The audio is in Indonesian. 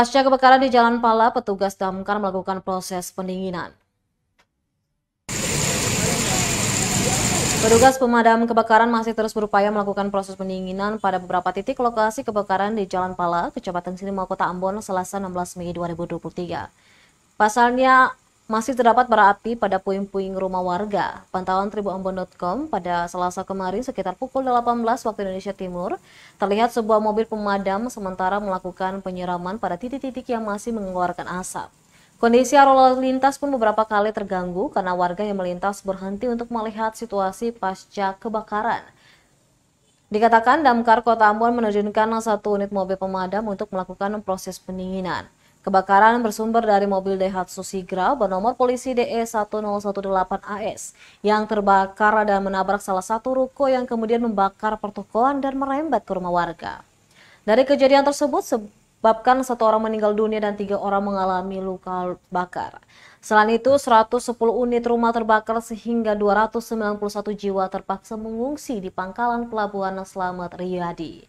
Pasca kebakaran di Jalan Pala, petugas damkar melakukan proses pendinginan. Petugas pemadam kebakaran masih terus berupaya melakukan proses pendinginan pada beberapa titik lokasi kebakaran di Jalan Pala, Kecamatan Sirima, Kota Ambon, Selasa 16 Mei 2023. Pasalnya, masih terdapat bara api pada puing-puing rumah warga. Pantauan tribuambon.com pada selasa kemarin sekitar pukul 18 waktu Indonesia Timur, terlihat sebuah mobil pemadam sementara melakukan penyiraman pada titik-titik yang masih mengeluarkan asap. Kondisi arus lalu lintas pun beberapa kali terganggu karena warga yang melintas berhenti untuk melihat situasi pasca kebakaran. Dikatakan Damkar Kota Ambon menerjunkan satu unit mobil pemadam untuk melakukan proses pendinginan. Kebakaran bersumber dari mobil Daihatsu Sigra bernomor polisi e DE1018AS yang terbakar dan menabrak salah satu ruko yang kemudian membakar pertokoan dan merembet ke rumah warga. Dari kejadian tersebut, sebabkan satu orang meninggal dunia dan tiga orang mengalami luka bakar. Selain itu, 110 unit rumah terbakar sehingga 291 jiwa terpaksa mengungsi di pangkalan pelabuhan Selamat Riyadi.